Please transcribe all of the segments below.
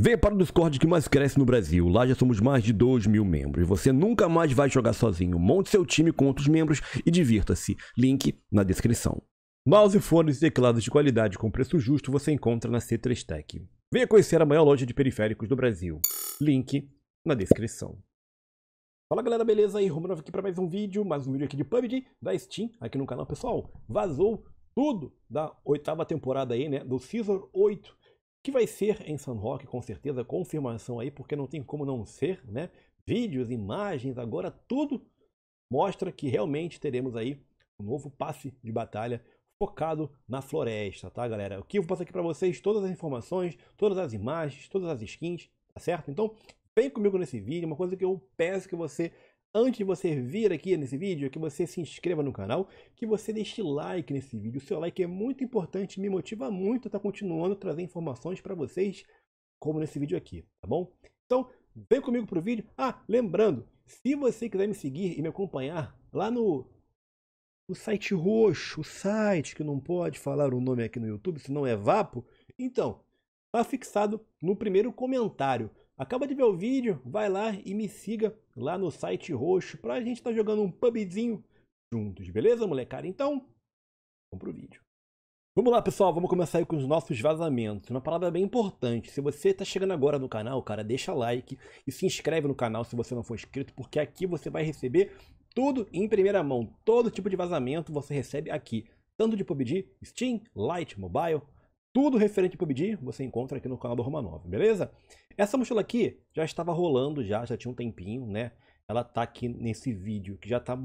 Venha para o Discord que mais cresce no Brasil. Lá já somos mais de 2 mil membros. Você nunca mais vai jogar sozinho. Monte seu time com outros membros e divirta-se. Link na descrição. Mouse, fones e teclados de qualidade com preço justo você encontra na C3 Tech. Venha conhecer a maior loja de periféricos do Brasil. Link na descrição. Fala galera, beleza? Aí, Romanov aqui para mais um vídeo, mais um vídeo aqui de PUBG da Steam, aqui no canal. Pessoal, vazou tudo da oitava temporada aí, né? Do Season 8 que vai ser em San Roque, com certeza, confirmação aí, porque não tem como não ser, né? Vídeos, imagens, agora tudo mostra que realmente teremos aí um novo passe de batalha focado na floresta, tá, galera? O que eu vou passar aqui para vocês todas as informações, todas as imagens, todas as skins, tá certo? Então, vem comigo nesse vídeo, uma coisa que eu peço que você Antes de você vir aqui nesse vídeo, que você se inscreva no canal, que você deixe like nesse vídeo. O seu like é muito importante, me motiva muito a estar tá continuando a trazer informações para vocês, como nesse vídeo aqui, tá bom? Então, vem comigo pro vídeo. Ah, lembrando, se você quiser me seguir e me acompanhar lá no, no site roxo, o site que não pode falar o nome aqui no YouTube, senão é vapo, então, tá fixado no primeiro comentário. Acaba de ver o vídeo, vai lá e me siga lá no site roxo pra gente estar tá jogando um pubzinho juntos, beleza, molecada? Então, vamos pro vídeo. Vamos lá, pessoal, vamos começar aí com os nossos vazamentos. Uma palavra bem importante, se você está chegando agora no canal, cara, deixa like e se inscreve no canal se você não for inscrito, porque aqui você vai receber tudo em primeira mão. Todo tipo de vazamento você recebe aqui, tanto de PUBG, Steam, Lite, Mobile, tudo referente a PUBG você encontra aqui no canal do Romanov, beleza? Essa mochila aqui já estava rolando já, já tinha um tempinho, né? Ela tá aqui nesse vídeo, que já tá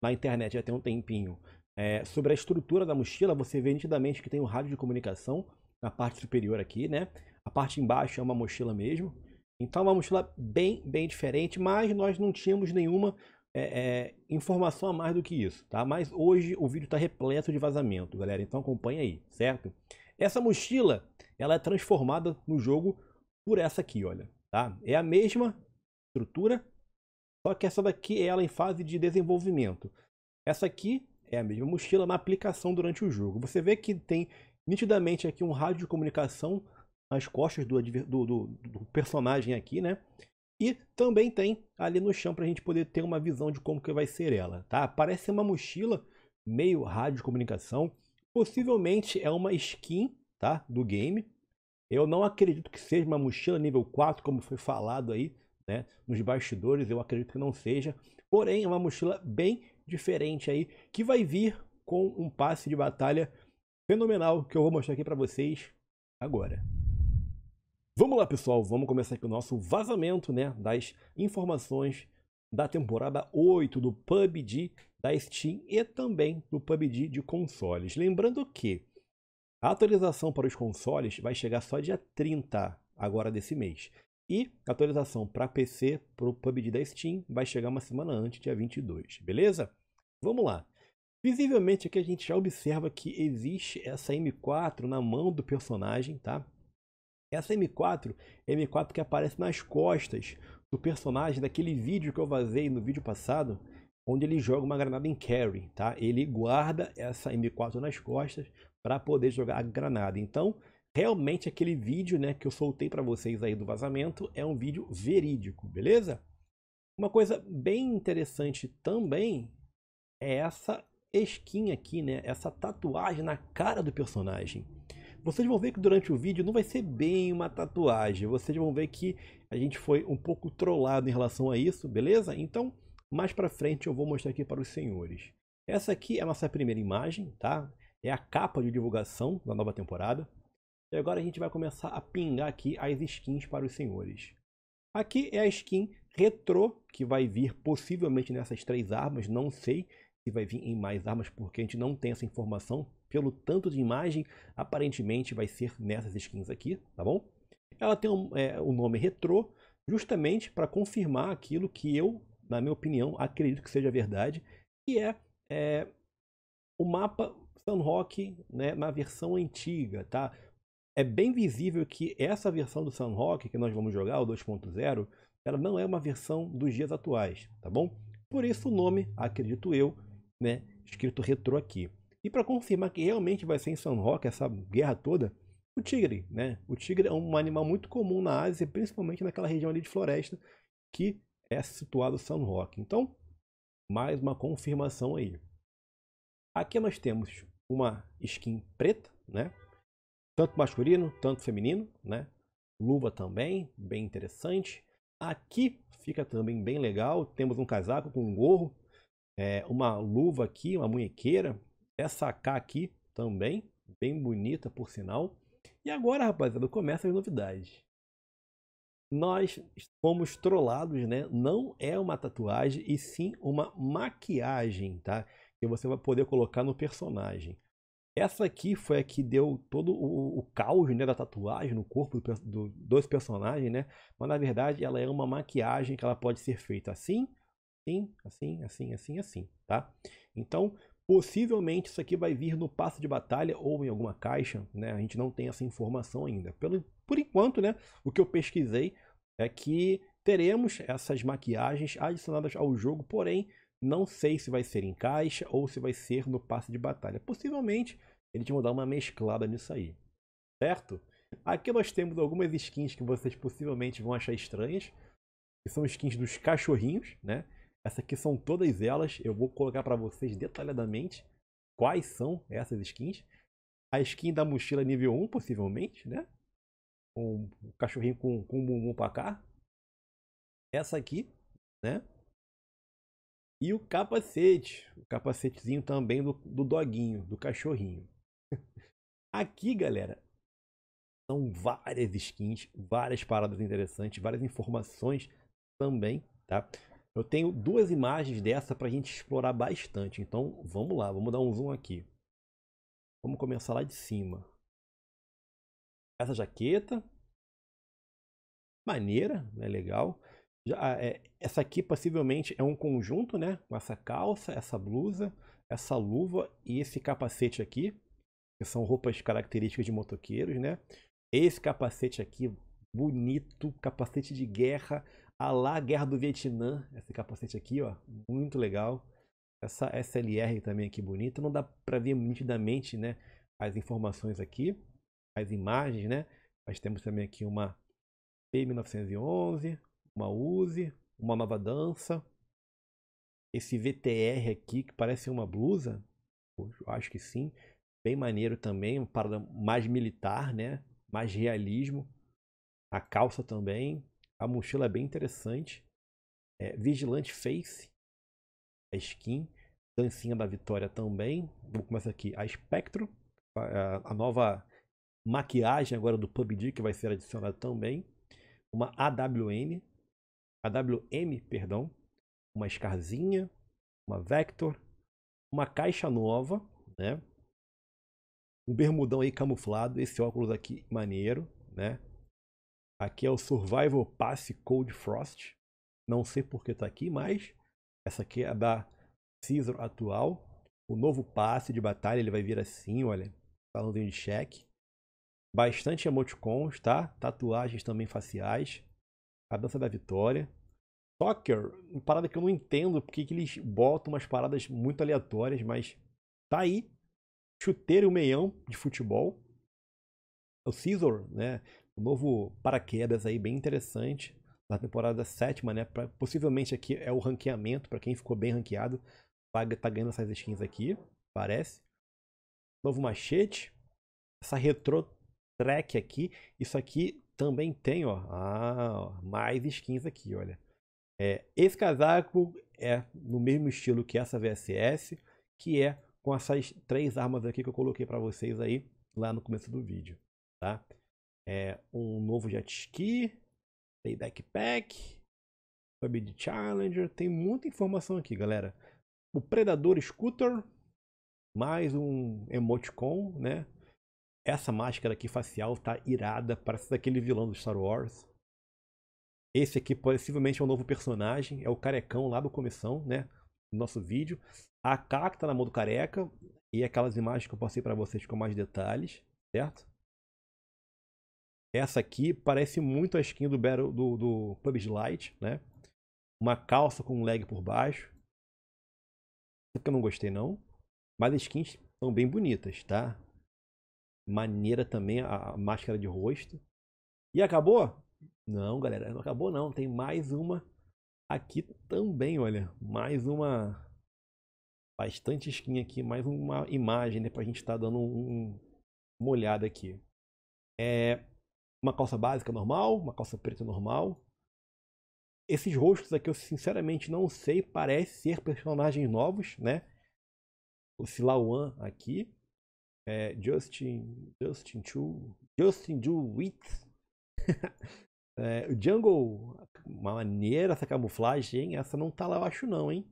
na internet já tem um tempinho. É, sobre a estrutura da mochila, você vê nitidamente que tem um rádio de comunicação na parte superior aqui, né? A parte embaixo é uma mochila mesmo. Então, é uma mochila bem, bem diferente, mas nós não tínhamos nenhuma é, é, informação a mais do que isso, tá? Mas hoje o vídeo está repleto de vazamento, galera. Então acompanha aí, certo? Essa mochila, ela é transformada no jogo por essa aqui, olha. Tá? É a mesma estrutura, só que essa daqui é ela em fase de desenvolvimento. Essa aqui é a mesma mochila na aplicação durante o jogo. Você vê que tem nitidamente aqui um rádio de comunicação nas costas do, do, do, do personagem aqui, né? E também tem ali no chão para a gente poder ter uma visão de como que vai ser ela, tá? Parece uma mochila meio rádio de comunicação, possivelmente é uma skin, tá? Do game, eu não acredito que seja uma mochila nível 4, como foi falado aí né, nos bastidores, eu acredito que não seja. Porém, é uma mochila bem diferente aí, que vai vir com um passe de batalha fenomenal que eu vou mostrar aqui para vocês agora. Vamos lá, pessoal, vamos começar aqui o nosso vazamento né, das informações da temporada 8 do PUBG da Steam e também do PUBG de consoles. Lembrando que a atualização para os consoles vai chegar só dia 30 agora desse mês. E a atualização para PC, para o PUBG da Steam, vai chegar uma semana antes, dia 22, beleza? Vamos lá. Visivelmente aqui a gente já observa que existe essa M4 na mão do personagem, tá? Essa M4 é M4 que aparece nas costas do personagem daquele vídeo que eu vazei no vídeo passado, onde ele joga uma granada em carry, tá? Ele guarda essa M4 nas costas para poder jogar a granada. Então, realmente aquele vídeo, né, que eu soltei para vocês aí do vazamento é um vídeo verídico, beleza? Uma coisa bem interessante também é essa skin aqui, né? Essa tatuagem na cara do personagem. Vocês vão ver que durante o vídeo não vai ser bem uma tatuagem. Vocês vão ver que a gente foi um pouco trollado em relação a isso, beleza? Então, mais para frente eu vou mostrar aqui para os senhores. Essa aqui é a nossa primeira imagem, tá? É a capa de divulgação da nova temporada. E agora a gente vai começar a pingar aqui as skins para os senhores. Aqui é a skin retrô que vai vir possivelmente nessas três armas, não sei se vai vir em mais armas porque a gente não tem essa informação. Pelo tanto de imagem, aparentemente vai ser nessas skins aqui, tá bom? Ela tem o um, é, um nome retrô justamente para confirmar aquilo que eu na minha opinião, acredito que seja verdade, que é, é o mapa San Rock né, na versão antiga, tá? É bem visível que essa versão do San Rock que nós vamos jogar, o 2.0, ela não é uma versão dos dias atuais, tá bom? Por isso o nome, acredito eu, né, escrito retrô aqui. E para confirmar que realmente vai ser em San Rock essa guerra toda, o tigre, né? O tigre é um animal muito comum na Ásia, principalmente naquela região ali de floresta, que é situado San Roque. Então, mais uma confirmação aí. Aqui nós temos uma skin preta, né? Tanto masculino, tanto feminino, né? Luva também, bem interessante. Aqui fica também bem legal. Temos um casaco com um gorro, é, uma luva aqui, uma munhequeira. Essa cá aqui também, bem bonita por sinal. E agora, rapaziada, começa as novidades nós fomos trollados, né? Não é uma tatuagem e sim uma maquiagem, tá? Que você vai poder colocar no personagem. Essa aqui foi a que deu todo o, o caos né, da tatuagem no corpo do, do, dos personagens, né? Mas na verdade ela é uma maquiagem que ela pode ser feita assim, assim, assim, assim, assim, assim, tá? Então, possivelmente isso aqui vai vir no passo de batalha ou em alguma caixa, né? A gente não tem essa informação ainda. Pelo, por enquanto, né, o que eu pesquisei é que teremos essas maquiagens adicionadas ao jogo, porém não sei se vai ser em caixa ou se vai ser no passe de batalha. Possivelmente eles vão dar uma mesclada nisso aí, certo? Aqui nós temos algumas skins que vocês possivelmente vão achar estranhas, que são skins dos cachorrinhos, né? Essas aqui são todas elas, eu vou colocar para vocês detalhadamente quais são essas skins. A skin da mochila nível 1, possivelmente, né? um cachorrinho com, com um bumbum pra cá. Essa aqui, né? E o capacete. O capacetezinho também do, do doguinho, do cachorrinho. Aqui, galera, são várias skins, várias paradas interessantes, várias informações também, tá? Eu tenho duas imagens dessa pra gente explorar bastante. Então, vamos lá, vamos dar um zoom aqui. Vamos começar lá de cima essa jaqueta. Maneira, né? Legal. Já, ah, é, essa aqui possivelmente é um conjunto, né? Com essa calça, essa blusa, essa luva e esse capacete aqui, que são roupas características de motoqueiros, né? Esse capacete aqui, bonito, capacete de guerra, a lá Guerra do Vietnã, esse capacete aqui, ó, muito legal. Essa SLR também aqui bonita, não dá para ver nitidamente, né, as informações aqui as imagens, né? Nós temos também aqui uma P1911, uma Uzi, uma nova dança. Esse VTR aqui, que parece uma blusa, acho que sim. Bem maneiro também, para mais militar, né? Mais realismo. A calça também. A mochila é bem interessante. É, Vigilante Face, a skin. Dancinha da Vitória também. Vou começar aqui. A Spectro, a, a nova maquiagem agora do PUBG, que vai ser adicionada também. Uma AWM, AWM, perdão, uma escarzinha, uma Vector, uma caixa nova, né? Um bermudão aí camuflado, esse óculos aqui maneiro, né? Aqui é o Survival Pass Cold Frost. Não sei por que tá aqui, mas essa aqui é da Caesar atual. O novo passe de batalha, ele vai vir assim, olha, falando de cheque bastante emoticons, tá? Tatuagens também faciais. A dança da vitória. Soccer, uma parada que eu não entendo porque que eles botam umas paradas muito aleatórias, mas tá aí. Chuteiro e o meião de futebol. O Caesar, né? O novo paraquedas aí, bem interessante. Na temporada sétima, né? Pra, possivelmente aqui é o ranqueamento, para quem ficou bem ranqueado, tá ganhando essas skins aqui, parece. Novo machete. Essa retro track aqui. Isso aqui também tem, ó. Ah, ó, mais skins aqui, olha. É, esse casaco é no mesmo estilo que essa VSS, que é com essas três armas aqui que eu coloquei para vocês aí lá no começo do vídeo, tá? É um novo jet ski, tem backpack, sabe de challenger, tem muita informação aqui, galera. O predador scooter, mais um emoticon, né? Essa máscara aqui facial tá irada, parece daquele vilão do Star Wars. Esse aqui possivelmente é um novo personagem, é o carecão lá do comissão, né? nosso vídeo. A K que tá na mão do careca. E aquelas imagens que eu passei para vocês com mais detalhes, certo? Essa aqui parece muito a skin do, Battle, do, do PUBG Lite, né? Uma calça com um leg por baixo. Isso que eu não gostei não. Mas as skins são bem bonitas, tá? Maneira também a máscara de rosto. E acabou? Não, galera, não acabou não. Tem mais uma aqui também, olha. Mais uma. Bastante skin aqui, mais uma imagem, né? Pra gente estar tá dando um, uma olhada aqui. É uma calça básica normal, uma calça preta normal. Esses rostos aqui eu sinceramente não sei, parece ser personagens novos, né? O Silauan aqui. É, Justin. Justin Chu. Justin DeWitt. é, o Jungle. Maneira essa camuflagem, hein? Essa não tá lá, eu acho, não, hein?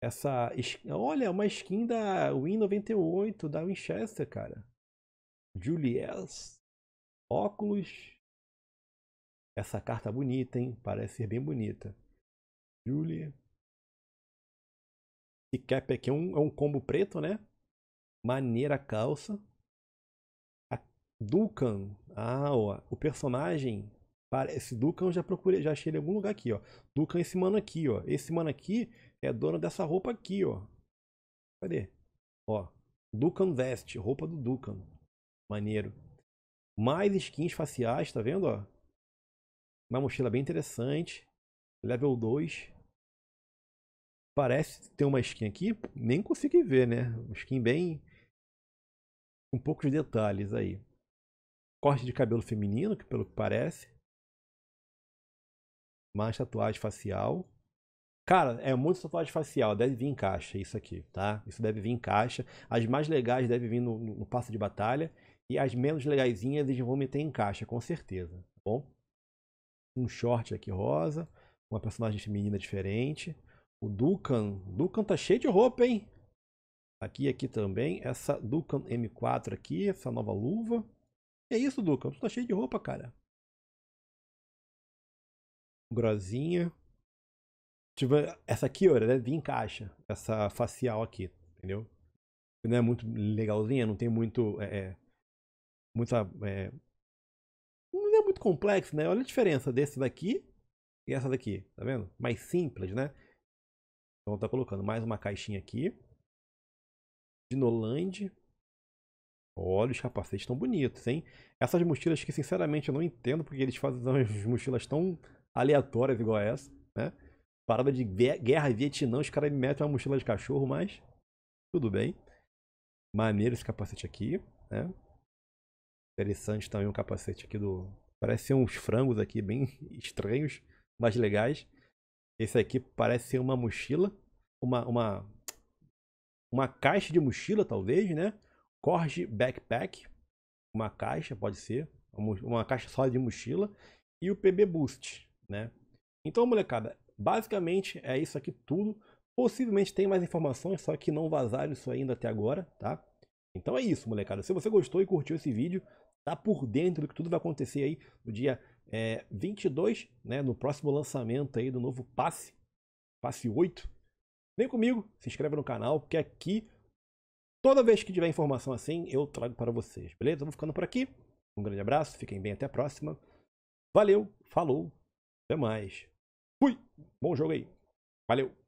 Essa. Olha, uma skin da Win 98 da Winchester, cara. Julius. Óculos. Essa carta bonita, hein? Parece ser bem bonita. Julie. Esse cap aqui é, é um, é um combo preto, né? Maneira calça. A Dukan. Ah, ó. O personagem parece Dukan. Já procurei, já achei ele em algum lugar aqui, ó. Dukan, esse mano aqui, ó. Esse mano aqui é dono dessa roupa aqui, ó. Cadê? Ó. Dukan Vest. Roupa do Dukan. Maneiro. Mais skins faciais, tá vendo, ó? Uma mochila bem interessante. Level 2. Parece ter uma skin aqui. Nem consegui ver, né? Uma skin bem com poucos detalhes aí. Corte de cabelo feminino, que pelo que parece. Mais tatuagem facial. Cara, é muito tatuagem facial, deve vir em caixa isso aqui, tá? Isso deve vir em caixa. As mais legais devem vir no, no passo de batalha. E as menos legaisinhas eles vão meter em caixa, com certeza, tá bom? Um short aqui rosa, uma personagem feminina diferente. O Dukan, Dukan tá cheio de roupa, hein? Aqui aqui também. Essa Dukan M4 aqui, essa nova luva. É isso, Dukan. Tu tá cheio de roupa, cara. Grosinha. Tipo, essa aqui, olha, né? em caixa. Essa facial aqui, entendeu? Não é muito legalzinha, não tem muito. É, é, muita. É, não é muito complexo, né? Olha a diferença desse daqui e essa daqui, tá vendo? Mais simples, né? Então tá colocando mais uma caixinha aqui. Dinoland. Olha, os capacetes estão bonitos, hein? Essas mochilas que, sinceramente, eu não entendo porque eles fazem as mochilas tão aleatórias igual essa, né? Parada de guerra Vietnã, os caras me metem uma mochila de cachorro, mas tudo bem. Maneiro esse capacete aqui, né? Interessante também o um capacete aqui do... Parece ser uns frangos aqui bem estranhos, mas legais. Esse aqui parece ser uma mochila, uma, uma uma caixa de mochila, talvez, né? Corge Backpack, uma caixa, pode ser, uma caixa só de mochila, e o PB Boost, né? Então, molecada, basicamente é isso aqui tudo. Possivelmente tem mais informações, só que não vazaram isso ainda até agora, tá? Então é isso, molecada. Se você gostou e curtiu esse vídeo, tá por dentro do que tudo vai acontecer aí no dia é, eh, 22, né? No próximo lançamento aí do novo passe, passe 8, Vem comigo, se inscreve no canal, que aqui, toda vez que tiver informação assim, eu trago para vocês, beleza? vou ficando por aqui. Um grande abraço, fiquem bem, até a próxima. Valeu, falou, até mais. Fui, bom jogo aí. Valeu.